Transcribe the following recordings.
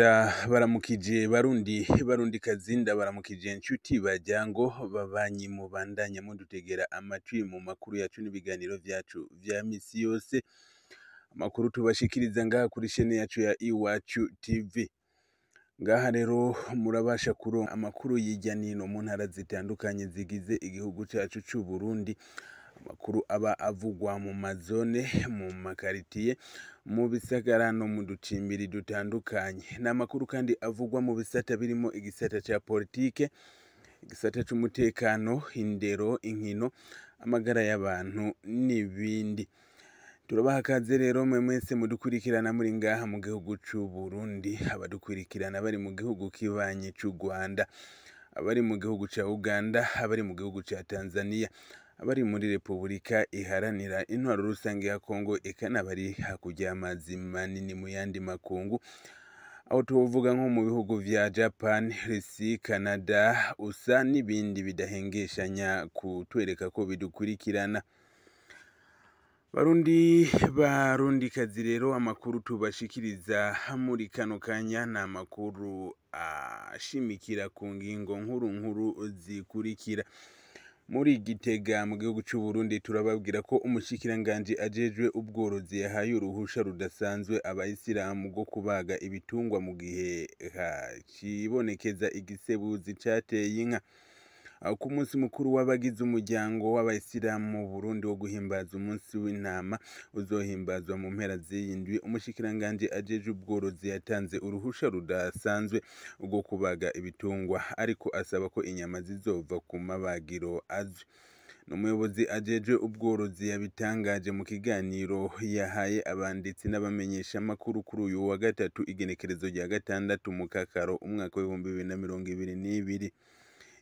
ndabaramukije barundi barundikazi ndabaramukije nshuti bajyango babanyi mubandanya mudutegera amatwi mu makuru yacu n'ibiganiro vyacu vya misi yose amakuru tubashikiriza ngaha kuri shene yacu ya iwacu tv ngaha rero murabasha kuronka amakuru y'ijya nino mu ntara zitandukanye zigize igihugu cyacu cy'u Burundi makuru aba avugwa mu mazone mu makaritiye, mu bisagara no mu ducimbiri dutandukanye ni amakuru kandi avugwa mu bisata birimo igisata cya politike igisata cy'umutekano indero inkino amagara y'abantu n'ibindi turabaha akaze rero mwe mwese mudukurikirana muri ngaha mu gihugu cy'u Burundi abadukurikirana bari mu gihugu kibanye cy'u Rwanda abari mu gihugu cya Uganda abari mu gihugu cya Tanzania Bari muri repubulika iharanira intwaro rusange ya kongo ikanaba ari hakurya y'amazi manini mu yandi makungu aho tuvuga nko mu bihugu vya japan risi canada usa n'ibindi bidahengeshanya kutwereka ko bidukurikirana barundi barundikazi rero amakuru tubashikiriza muri kano kanya ni amakuru ashimikira ku ngingo nkuru nkuru zikurikira muri Gitega mu gihugu cy'u Burundi turababwira ko umushikiranganji ajejwe ubworozi yahaye uruhusha rudasanzwe abayisilamu bwo kubaga ibitungwa mu gihe hakibonekeza igisebuzi cateye inka ku munsi mukuru w'abagize umuryango w'abayisilamu mu burundi wo guhimbaza umunsi w'intama uzohimbazwa mu mpera z'iyi ndwi umushikiranganji ajeje ubworozi yatanze uruhusha rudasanzwe rwo kubaga ibitungwa ariko asaba ko inyama zizova ku mabagiro azwi umuyobozi ajeje ubworozi yabitangaje mu kiganiro yahaye abanditsi n'abamenyeshamakuru kuri uyu wa gatatu igenekerezo rya gatandatu mu kakaro umwaka w'ibihumbi bibiri na mirongo ibiri n'ibiri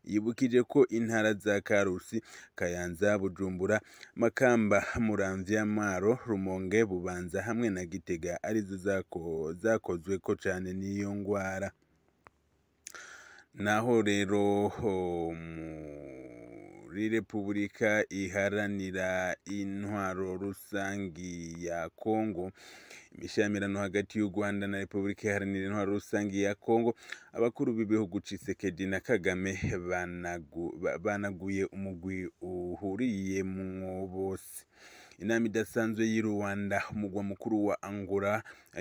yibukije ko intara za Karusi Kayanza Bujumbura Makamba Muramvya Mwaro Rumonge Bubanza hamwe na Gitega arizo zakozwe ko cyane n'iyo ndwara naho rero muri repubulika iharanira intwaro rusange ya kongo imishyamirano hagati y'u rwanda na repubulika iharanira intwaro rusange ya kongo abakuru b'ibihugu cisekedi na kagame banaguye umugwi uhuriye mu bose inama idasanzwe y'i rwanda umugwa mukuru wa angola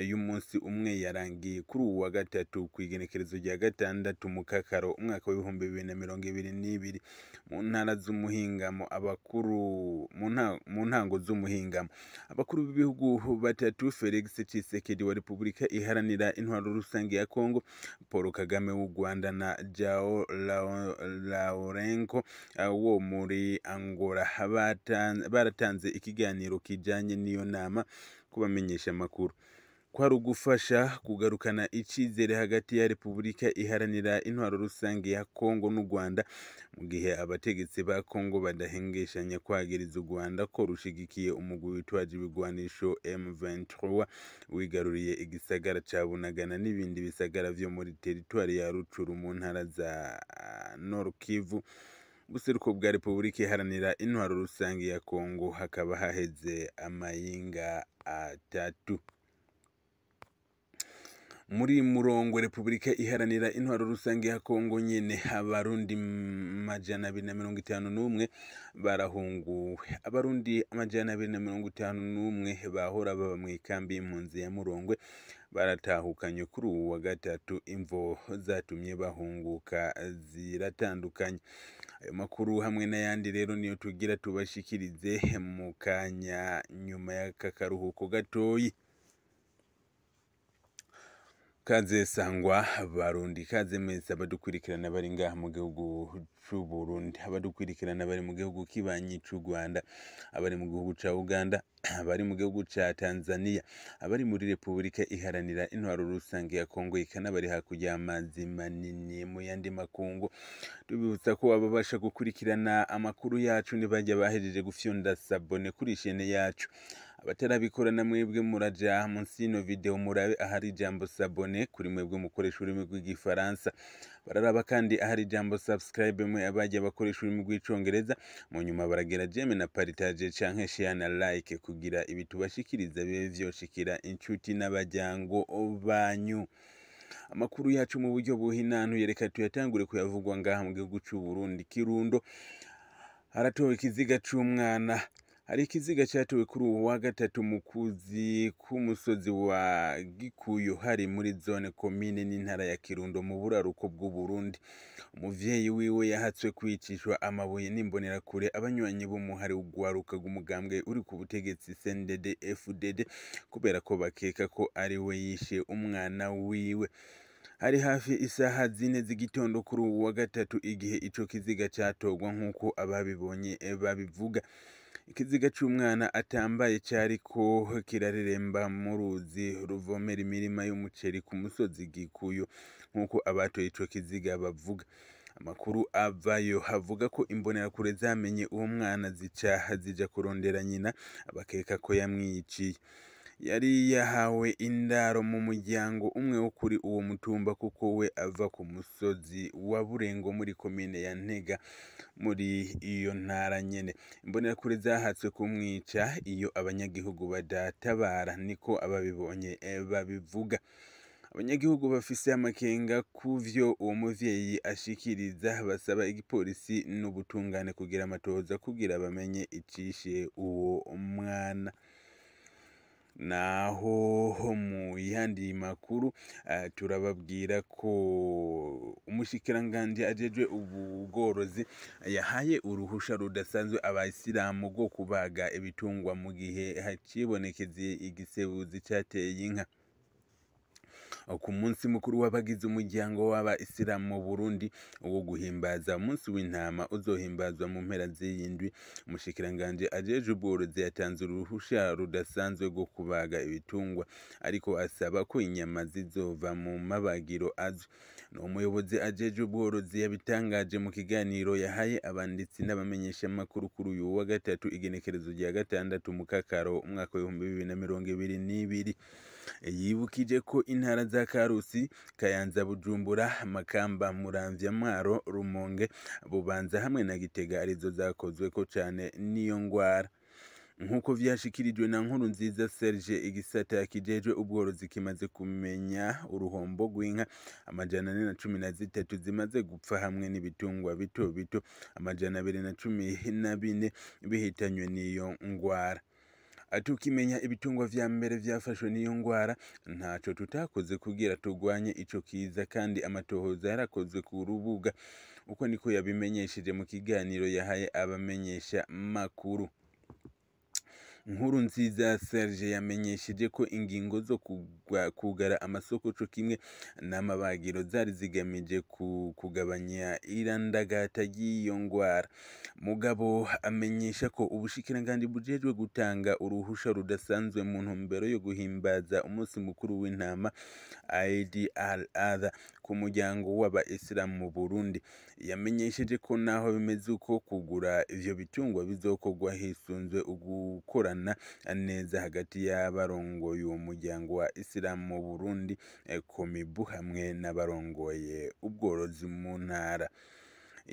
y'umunsi umwe yarangiye kuri ubu wa gatatu ku igenekerezo rya gatandatu mu kakaro umwaka w'ibihumbi bibiri na mirongo ibiri n'ibiri mu ntara z'umuhingamo abakuru mu ntango z'umuhingamo abakuru b'ibihugu batatu felix tshisekedi wa repubulika iharanira intwaro rusange ya kongo paul kagame w'u rwanda na jao laurenko uh, wo muri angola baratanze ikiganiro ikiganiro kijyanye n'iyo nama kubamenyesha amakuru kwari ugufasha kugarukana icyizere hagati ya repubulika iharanira intwaro rusange ya kongo n'u rwanda mu gihe abategetsi ba kongo badahengeshanya kwagiriza u rwanda ko rushigikiye umugwi witwaje ibigwanisho m23 wigaruriye igisagara cya bunagana n'ibindi bisagara vyo muri teritwari ya rucuru mu ntara za nord kivu ubuseruko bwa repubulika iharanira intwaro rusange ya kongo hakaba haheze amayinga atatu muri murongo repubulika iharanira intwaro rusange ya kongo nyine abarundi majana abiri na mirongo itanu n'umwe barahunguwe abarundi amajana abiri na mirongo itanu n'umwe bahora baba mu ikambi y'impunzi ya murongwe baratahukanye kuri ubu wa gatatu imvo zatumye bahunguka ziratandukanye ayo makuru hamwe n'ayandi rero niyo tugira tubashikirize mu kanya nyuma y'aka karuhuko gatoyi kaze sangwa barundi kaze mwese abadukurikirana bari ngaha mu gihugu cy'u Burundi abadukurikirana bari mu gihugu kibanyi cy'u Rwanda abari mu gihugu cya Uganda abari mu gihugu cya Tanzania abari muri Repubulika iharanira intwaro rusange ya Kongo ikanabari hakurya y'amazi manini mu yandi makungu tubibutsa ko ababasha gukurikirana amakuru yacu nibajya bahereje gufyonda sabone kuri shene yacu abatarabikora mwebwe muraja munsi y'ino video murabe ahari ijambo sabone kuri mwebwe mukoresha ururimi rw'igifaransa bararaba kandi ahari ijambo subscribe mwe abajya bakoresha ururimi rw'icongereza mu nyuma baragera jeme na partage canke share na like kugira ibitubashikiriza bibe vyoshikira inshuti n'abajyango banyu amakuru yacu mu buryo buhinantuye reka tuyatangure kuyavugwa ngaha mu gihugu c'uburundi kirundo haratowe ikiziga cy’umwana. hari ikiziga cyatewe kuri uwo wa gatatu mu kuzi k'umusozi wa gikuyu hari muri zone komine n'intara ya kirundo mu buraruko bw'uburundi umuvyeyi wiwe yahatswe kwicishwa amabuye n'imbonerakure abanywanyi b'umuhari ugwaruka g'umugambwe uri ku butegetsi cndd fdd kubera ko bakeka ko ari we yishe umwana wiwe hari hafi isaha zine z'igitondo kuri uwo wa gatatu igihe icyo kiziga cyatogwa nk'uko ababibonye eh, babivuga Ikiziga cy'umwana atambaye cyariko kirareremba mu ruzi ruvomera imirima y'umuceri ku musozi Gikuyu nk'uko abatoye ico kiziga bavuga amakuru avayo havuga ko imbonerakure zamenye uwo mwana zica zija kurondera nyina abakeka ko yamwiciye. yari yahawe indaro mu muryango umwe wo kuri uwo mutumba kuko we ava ku musozi wa burengo muri komine ya ntega muri iyo ntara nyene imbonerakure zahatswe kumwica iyo abanyagihugu badatabara niko ababibonye eh, babivuga abanyagihugu bafise amakenga ku vyo uwo muvyeyi ashikiriza basaba igipolisi n'ubutungane kugira amatohoza kugira bamenye icishe uwo mwana naho mu yandi makuru eh, turababwira ko umushyikiranganje ajejwe ubworozi yahaye uruhusha rudasanzwe abayisilamu rwo kubaga ibitungwa mu gihe hakibonekeze igisebuzi cyateye inka ku munsi mukuru w'abagize umuryango w'abayisilamu mu burundi wo guhimbaza umunsi w'intama uzohimbazwa mu mpera z'iyi ndwi umushikiranganji ajejwe ubworozi yatanze uruhushya rudasanzwe rwo kubaga ibitungwa ariko asaba ko inyama zizova mu mabagiro azwi ni umuyobozi ajejwe ubworozi yabitangaje mu kiganiro yahaye abanditsi n'abamenyeshamakuru kuri uyu wa gatatu igenekerezo rya gatandatu mu kakaro umwaka w'ibihumbi bibiri na mirongo ibiri n'ibiri yibukije ko intara za Karusi Kayanza Bujumbura Makamba Muramvya Mwaro Rumonge Bubanza hamwe na Gitega arizo ko cyane n'iyo ngwara nk'uko vyashikirijwe na nkuru nziza Serge igisata kijejwe ubworozi kimaze kumenya uruhombo rw'inka amajana ane na cumi na zitatu zimaze gupfa hamwe n'ibitungwa bito bito amajana abiri na cumi na bine bihitanywe n'iyo ngwara tukimenya ibitungwa vya mbere vyafashwe n'iyo ngwara ntaco tutakoze kugira tugwanye ico kiza kandi amatohoza yarakozwe ku rubuga uko niko yabimenyesheje mu kiganiro yahaye abamenyesha makuru Nkuru Nkurunziza Serge yamenyesheje ko ingingo zo kugara amasoko co kimwe n'amabagiro zari zigamije kugabanya irandagata ry'iyo ngwara Mugabo amenyesha ko ubushikiranganji bujejwe gutanga uruhusha rudasanzwe mu ntumbero yo guhimbaza umunsi mukuru w'intama Eid ku muryango w'abayisilamu mu Burundi yamenyesheje ko naho bimeze uko kugura ibyo bitungwa bizokorwa hisunzwe ugukorana neza hagati y'abarongoye uwo muryango wa Isilamu mu Burundi e, Komibu hamwe n'abarongoye ubworozi mu ntara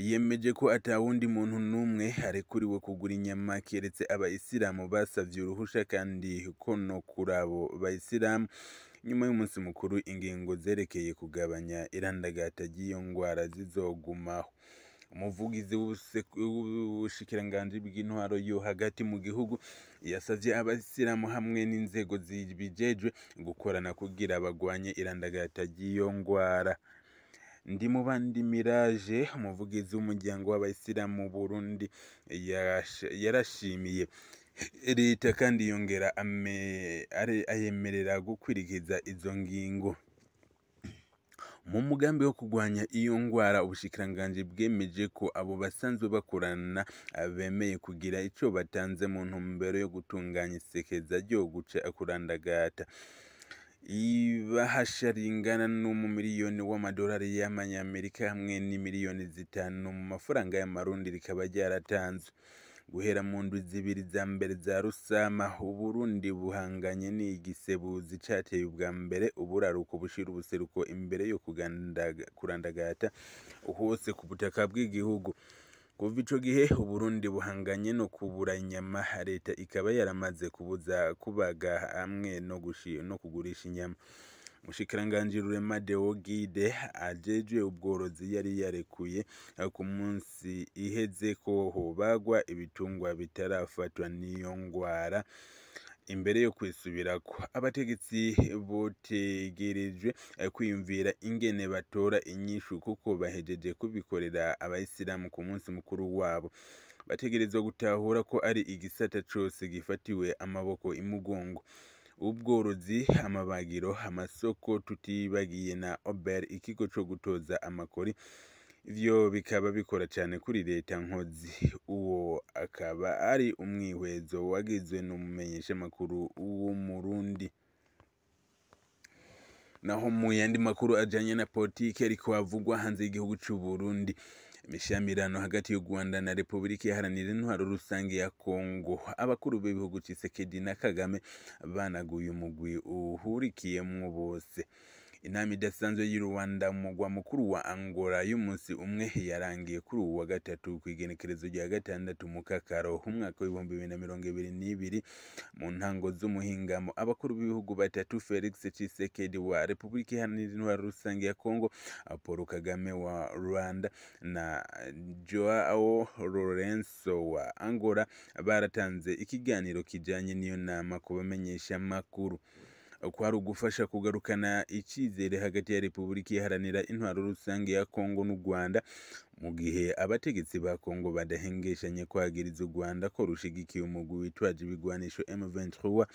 yemeje ko atawundi muntu n'umwe arekuriwe kugura inyama keretse abayisilamu basabye uruhusha kandi ko no kuri abo bayisilamu nyuma y'umunsi mukuru ingingo zerekeye kugabanya irandagata ry'iyo ndwara zizogumaho umuvugizi w'ubushikiranganji bw'intwaro yo hagati mu gihugu yasabye abasilamu hamwe n'inzego zibijejwe gukorana kugira bagwanye irandagata ry'iyo mu bandi Miraje umuvugizi w'umuryango w'abayisilamu mu burundi yarashimiye leta kandi yongera ayemerera gukurikiza izo ngingo mu mugambi wo kurwanya iyo ndwara ubushikiranganji bwemeje ko abo basanzwe bakorana bemeye kugira icyo batanze mu ntumbero yo gutunganya isekeza ryo guca kurandagata ibahasha ringana n'umumiliyoni w'amadolari y'amanyamerika hamwe n'imiliyoni zitanu mu mafaranga y'amarundi rikaba ryaratanzwe Guhera mu ndwi zibiri za mbere za Rusama u Burundi buhanganye n'igisebuzi cateye ubwa mbere uburaruko bushira ubuseruko imbere yo kurandagata hose ku butaka bw'igihugu kuva ico gihe uburundi buhanganye no kubura inyama leta ikaba yaramaze kubuza kubaga hamwe no kugurisha inyama umushikiranganji Rurema Deogide ajejwe ubworozi yari yarekuye ku munsi iheze ko hobagwa ibitungwa bitarafatwa n'iyo ngwara imbere yo kwisubira kwisubirako abategetsi botegerejwe eh, kwiyumvira ingene batora inyishu kuko bahejeje kubikorera abayisilamu ku munsi mukuru wabo bategerezwa gutahura ko ari igisata cyose gifatiwe amaboko imugongo ubworozi amabagiro amasoko tutibagiye na ober ikigo cyo gutoza amakori ivyo bikaba bikora cyane kuri leta nkozi uwo akaba ari umwihwezo wagizwe n'umumenyeshamakuru w'umurundi naho mu yandi makuru ajyanye na politike ariko havugwa hanze y'igihugu c'uburundi imishyamirano hagati y'u Rwanda na Repubulika Iharanira Intwaro Rusange ya Kongo abakuru b'ibihugu Tshisekedi na Kagame banaguye umugwi uhurikiye mu bose Inama idasanzwe y’i Rwanda mu mugwa mukuru wa Angola y'umunsi umwe yarangiye kuri ubu wa gatatu ku igenekerezo rya gatandatu Mukakaro umwaka w'ibihumbi bibiri na mirongo ibiri n'ibiri mu ntango z'umuhingamo abakuru b'ibihugu batatu Felix Tshisekedi wa Repubulika Iharanira Rusange ya Kongo, Paul Kagame wa Rwanda na Joao Lourenço wa Angola baratanze ikiganiro kijyanye n'iyo nama ku bamenyeshamakuru. kwari ugufasha kugarukana icyizere hagati ya repubulika iharanira intwaro rusange ya kongo n'u rwanda mu gihe abategetsi ba kongo badahengeshanye kwagiriza u rwanda ko rushigikiye umugwi witwaje ibigwanisho m23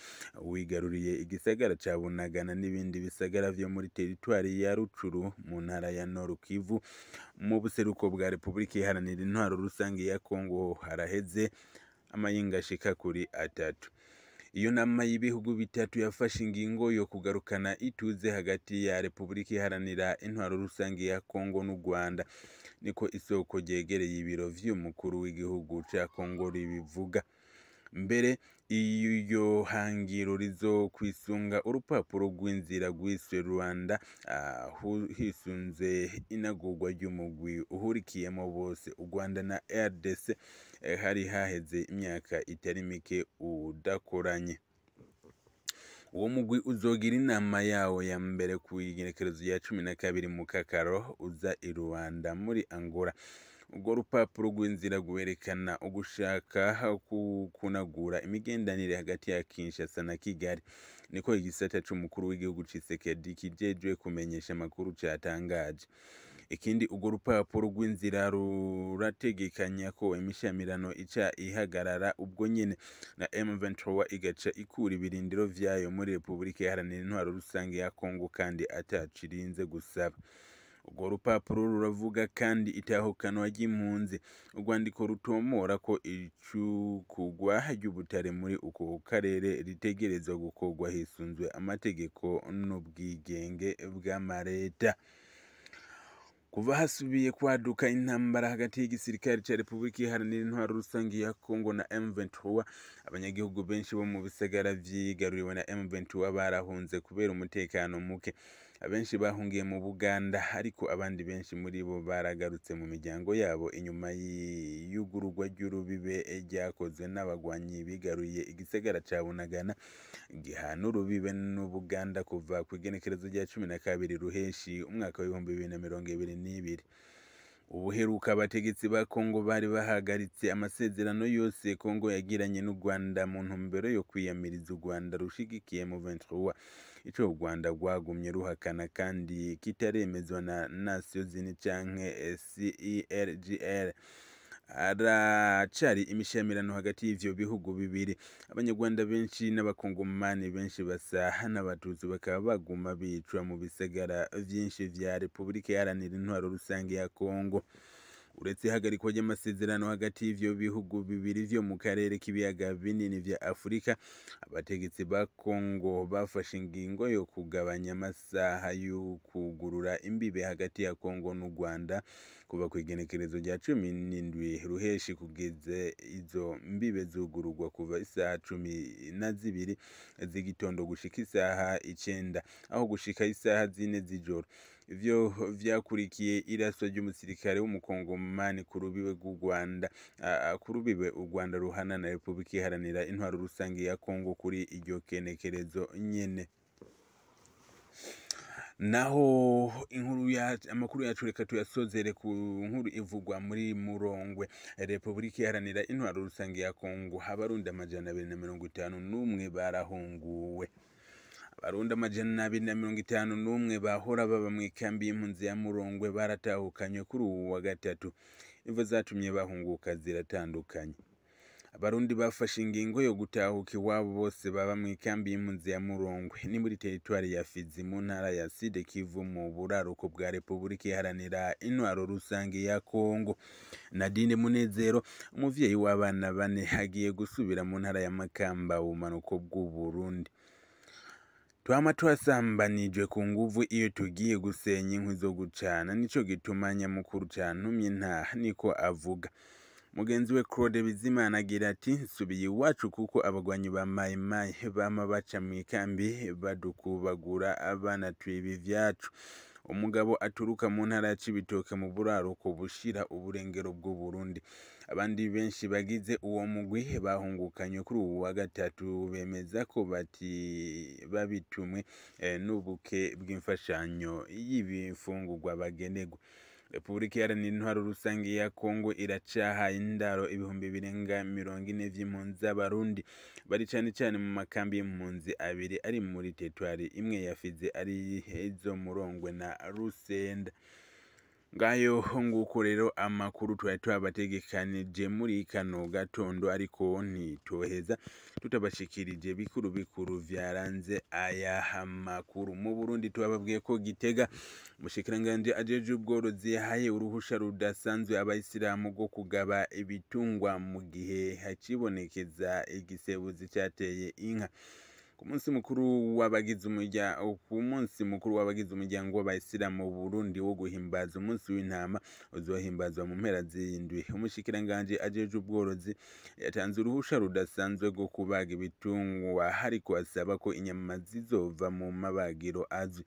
wigaruriye igisagara ca bunagana n'ibindi bisagara vyo muri teritwari ya rucuru mu ntara ya noru kivu mu buseruko bwa repubulika iharanira intwaro rusange ya kongo haraheze amayinga ashika kuri atatu iyo nama y'ibihugu bitatu yafashe ingingo yo kugarukana ituze hagati ya repubulika iharanira intwaro rusange ya kongo n'u rwanda niko isoko ryegereye ibiro vy'umukuru w'igihugu cya kongo ribivuga mbere iyo hangiro rizo kwisunga urupapuro rw'inzira rwiswe rwanda hisunze inagurwa ry'umugwi uhurikiyemo bose u rwanda na rdc Eh, hari haheze imyaka itari mike udakoranye uwo mugwi uzogira inama yawo ya mbere ku igenekerezo ya cumi na kabiri mu kakaro uza i Rwanda muri angola urwo rupapuro rw'inzira rwerekana ugushaka kunagura imigendanire hagati ya kinshasa na kigali niko igisata c'umukuru w'igihugu cisekedi kijejwe kumenyesha amakuru catangaje ikindi urwo rupapuro rw'inzira rurategekanya ko imishamirano ica ihagarara ubwo nyine na M23 igaca ikura ibirindiro vyayo muri Repubulika Iharanira Intwaro Rusange ya Kongo kandi atacirinze gusaba urwo rupapuro ruravuga kandi itahukanwa ry'impunzi urwandiko rutomora ko icukugwa ry'ubutare muri uko karere ritegerezwa gukorwa hisunzwe amategeko n'ubwigenge bw'amareta kuva hasubiye kwaduka intambara hagati y'igisirikare cya repubulika iharanira intwaro rusange ya kongo na m23 abanyagihugu benshi bo mu bisagara byigaruriwe na m barahunze kubera umutekano muke abenshi bahungiye mu buganda ariko abandi benshi muri bo baragarutse mu miryango yabo inyuma y'igurwa ry'urubibe eh, ryakozwe n'abagwanyi bigaruye igisagara ca bunagana gihana urubibe n'ubuganda kuva ku igenekerezo rya cumi na kabiri ruheshi umwaka w'ibihumbi bibiri na mirongo ibiri n'ibiri ubuheruka abategetsi ba kongo bari bahagaritse amasezerano yose kongo yagiranye n'u rwanda mu ntumbero yo kwiyamiriza u rwanda rushigikiye mu ventura icyo u rwanda rwagumye ruhakana kandi kitaremezwa na nasiyo zini canke cergl haracyari imishyamirano hagati y'ivyo bihugu bibiri abanyarwanda benshi n'abakongomani benshi basaha n'abatutsi bakaba baguma bicwa mu bisagara byinshi bya repubulika iharanira intwaro rusange ya kongo uretse ihagarikwa ry'amasezerano hagati y'ivyo bihugu bibiri vyo mu karere k'ibiyaga binini vya afurika abategetsi ba Congo bafashe ingingo yo kugabanya amasaha y’ukugurura imbibe hagati ya Congo n'u rwanda kuva ku igenekerezo rya cumi n'indwi ruheshi kugeze izo mbibe zugururwa kuva isaha cumi na zibiri z'igitondo gushika isaha icenda aho gushika isaha zine z'ijoro ivyo vyakurikiye iraswa ry'umusirikare w'umukongomani ku rubibe rw'u Rwanda ku rubibe u Rwanda ruhana na Repubulika iharanira intwaro rusange ya Kongo kuri iryo kenekerezo nyene naho inkuru ya amakuru yacu reka tuyasozere ku nkuru ivugwa muri murongwe repubulika iharanira intwaro rusange ya kongo abarundi amajana abiri na mirongo itanu n'umwe barahunguwe abarundi amajana abiri na mirongo itanu n'umwe bahora baba mu ikambi y'impunzi ya murongwe baratahukanywe kuri ubu wa gatatu imvo zatumye bahunguka ziratandukanye abarundi bafashe ingingo yo gutahuka iwabo bose baba mu ikambi y'impunzi ya murongwe ni muri teritwari ya fizi mu ntara ya side kivu mu buraruko bwa repubulika iharanira intwaro rusange ya kongo nadine munezero umuvyeyi w'abana bane hagiye gusubira mu ntara ya makamba ubumanuko bw'uburundi twama twasambanijwe ku nguvu iyo tugiye gusenya inkwi zo gucana nicyo gituma nyamukuru cantumye ntaha niko avuga mugenzi we claude bizimana agira ati nsubiye iwacu kuko abagwanyi ba mayimayi bama baca mu ikambi badukubagura abana twiba ivyacu umugabo aturuka mu ntara ya cibitoke mu buraruko bushira uburengero bw'uburundi abandi benshi bagize uwo mugwi bahungukanye kuri ubu wa gatatu bemeza ko bati babitumwe eh, n'ubuke bw'imfashanyo y'ibifungurwa bagenerwa repubulika iharanira intwaro rusange ya kongo iracaha indaro ibihumbi birenga mirongo ine vy'impunzi z'abarundi bari cane cane mu makambi y'impunzi abiri ari muri tetwari imwe yafize ari izo murongwe na rusenda ngayo nguko rero amakuru twari twabategekanije muri kano gatondo ariko ntitoheza tutabashikirije bikuru bikuru vyaranze aya makuru mu Burundi twababwiye ko Gitega umushikiranganje ajeje ubworozi yahaye uruhusha rudasanzwe abayisilamu rwo kugaba ibitungwa mu gihe hakibonekeza igisebuzi cyateye inka ku munsi mukuru w'abagize umuryango ku munsi mukuru w'abagize umuryango w'abayisilamu Burundi wo guhimbaza umunsi w'intama uzohimbazwa mu mpera z'indwi umushikiranganji ajeje ubworozi yatanze uruhusha rudasanzwe rwo kubaga ibitungwa hariko asaba ko inyama zizova mu mabagiro azwi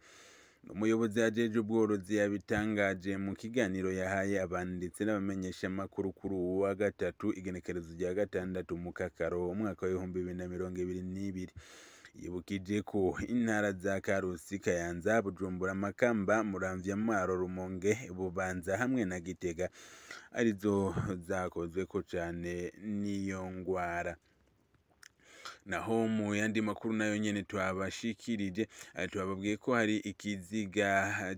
umuyobozi ajeje ubworozi yabitangaje mu kiganiro yahaye abanditsi n'abamenyeshamakuru kuri uwo wa gatatu igenekerezo rya gatandatu mu kakaro umwaka w'ibihumbi bibiri na mirongo ibiri n'ibiri yibukije ko intara za Karusi Kayanza Bujumbura Makamba Muramvya Mwaro Rumonge Bubanza hamwe na Gitega arizo zakozwe ko cyane n'iyo ngwara naho mu yandi makuru nayo nyene twabashikirije eh, twababwiye ko hari ikiziga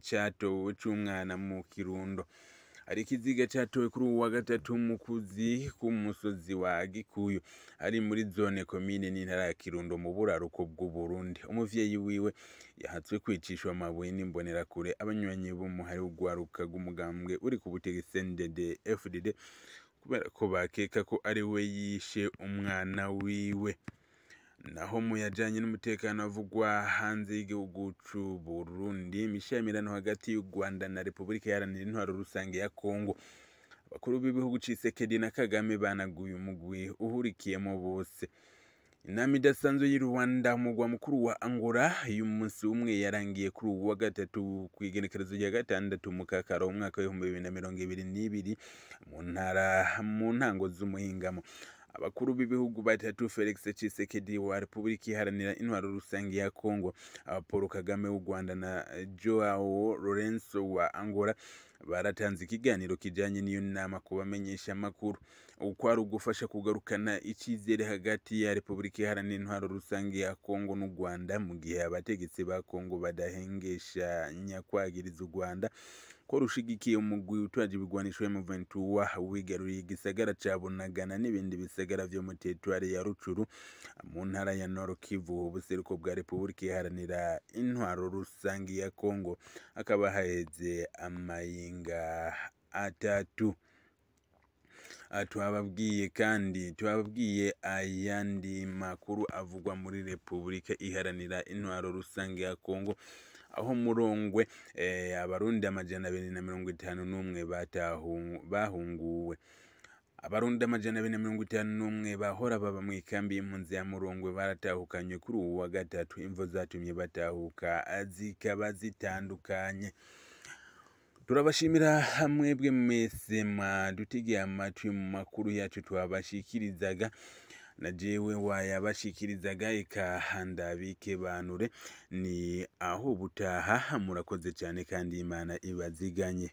catowe c'umwana mu kirundo Ari ikiziga cyatowe kuri uwa gatatu mukuzi ku musozi wa gikuyu ari muri zone komine n'intara ya kirundo mu buraruko bw'uburundi umuvyeyi wiwe yahatswe kwicishwa amabuye n'imbonerakure abanywanyi b'umuhari w'ugwaruka rw'umugambwe uri ku butegetsi ndd fdd kubera ko bakeka ko ari we yishe umwana wiwe naho mu yajyanye n'umutekano avugwa hanze y'igihugu cy'u Burundi imishyamirano hagati y'u Rwanda na Repubulika Iharanira Intwaro Rusange ya Kongo abakuru b'ibihugu Tshisekedi na Kagame banaguye umugwi uhurikiyemo bose inama idasanzwe y'i Rwanda umugwa mukuru wa Angola y'umunsi umwe yarangiye kuri ubu wa gatatu ku igenekerezo rya gatandatu mu kakaro umwaka w'ibihumbi bibiri na mirongo ibiri n'ibiri mu ntara mu ntango z'umuhingamo abakuru b'ibihugu batatu felix tshisekedi wa repubulika iharanira intwaro rusange ya congo paul kagame w'u rwanda na joao lorenzo wa angola baratanze ikiganiro kijyanye n'iyo nama kubamenyesha amakuru. kwari ugufasha kugarukana icyizere hagati ya repubulika iharanira intwaro rusange ya kongo n'u rwanda mu gihe abategetsi ba kongo badahengesha nyakwagiriza u rwanda ko rushigikiye umugwi utwaje ibigwanisho m wa wigaruriye igisagara ca Bunagana n'ibindi bisagara vyo mu teritwari ya Rucuru mu ntara ya Norokivu Kivu ubuseruko bwa Repubulika iharanira intwaro rusange ya Kongo akaba haheze amayinga atatu Ah, twababwiye kandi twababwiye ayandi makuru avugwa muri Repubulika Iharanira Intwaro Rusange ya Congo aho murongwe eh, abarundi amajana abiri na mirongo itanu n'umwe bahunguwe abarundi amajana abiri na mirongo itanu n'umwe bahora baba mu ikambi y'impunzi ya murongwe baratahukanye kuri ubu wa gatatu imvo zatumye batahuka zikaba zitandukanye turabashimira mwebwe mwese mwadutegeye amatwi mu makuru yacu twabashikirizaga na jewe wayabashikirizaga ikahanda banure ni aho ubutaha murakoze cyane kandi imana ibaziganye